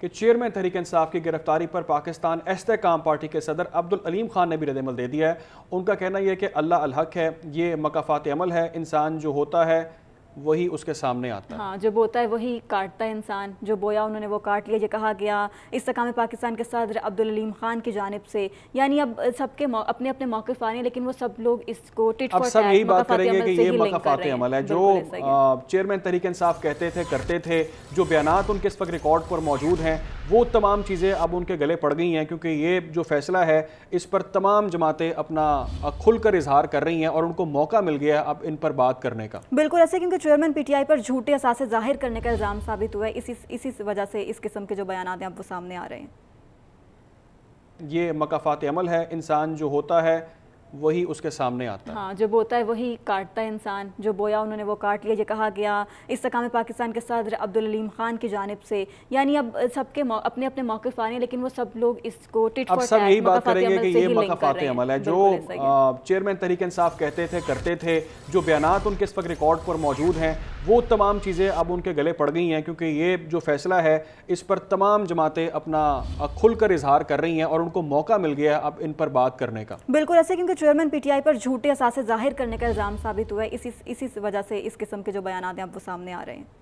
कि चेयरमैन तहरीक इंसाफ की गिरफ्तारी पर पाकिस्तान एस्त पार्टी के सदर अब्दुल अलीम खान ने भी रदमल दे दिया है उनका कहना यह कि अल्लाह अलहक है ये मकाफात अमल है इंसान जो होता है वही उसके सामने आता है हाँ जो बोता है वही काटता है इंसान जो बोया उन्होंने वो काट लिया ये कहा गया इस तकाम पाकिस्तान के सदर अब्दुललीम खान की जानब से यानी अब सबके अपने अपने मौके आ रहे हैं लेकिन वो सब लोग इसको अब सब यही बात करेंगे कि ये मौकाफात अमल है जो चेयरमैन तरीक इंसाफ कहते थे करते थे जो बयान उनके इस वक्त रिकॉर्ड पर मौजूद हैं वो तमाम चीज़ें अब उनके गले पड़ गई हैं क्योंकि ये जो फैसला है इस पर तमाम जमातें अपना खुलकर इजहार कर रही हैं और उनको मौका मिल गया है अब इन पर बात करने का बिल्कुल ऐसे क्योंकि चेयरमैन पीटीआई पर झूठे असासे जाहिर करने का इल्ज़ाम साबित हुआ है इसी इसी वजह से इस किस्म के जो बयान हैं वो सामने आ रहे हैं ये मकाफात अमल है इंसान जो होता है वही उसके सामने आता है हाँ जो बोता है वही काटता है इंसान जो बोया उन्होंने वो काट लिया ये कहा गया इस सकाम पाकिस्तान के सदर अब्दुललीम खान की जानब से यानी अब सबके अपने अपने मौके आ रहे हैं लेकिन वो सब लोग इसको अब सब यही बात करेंगे कि ये मकफात अमल है जो चेयरमैन तरीक इंसाफ कहते थे करते थे जो बयान उनके इस वक्त रिकॉर्ड पर मौजूद हैं वो तमाम चीज़ें अब उनके गले पड़ गई हैं क्योंकि ये जो फैसला है इस पर तमाम जमातें अपना खुलकर इजहार कर रही हैं और उनको मौका मिल गया है अब इन पर बात करने का बिल्कुल ऐसे क्योंकि चेयरमैन पीटीआई पर झूठे असासे जाहिर करने का इल्ज़ाम साबित हुआ है इसी इसी वजह से इस किस्म के जो बयान हैं अब वो सामने आ रहे हैं